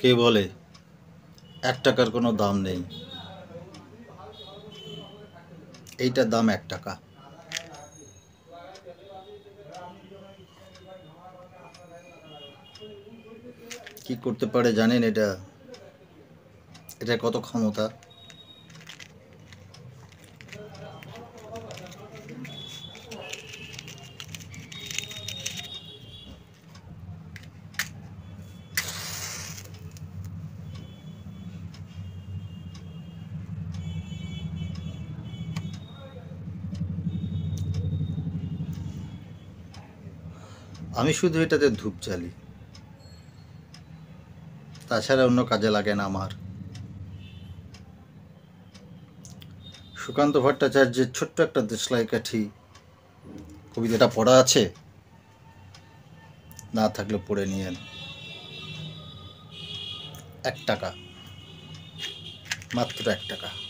কে বলে এক টাকার কোনো দাম নেই এইটার দাম এক টাকা কি করতে পারে জানেন এটা এটা কত ক্ষমতা আমি শুধু এটাতে ধূপ জ্বালি তাছাড়া অন্য কাজে লাগে না আমার সুকান্ত ভট্টাচার্যের ছোট্ট একটা দেশলাই কাঠি কবিতাটা পড়া আছে না থাকলে পড়ে নিয়েন এক টাকা মাত্র এক টাকা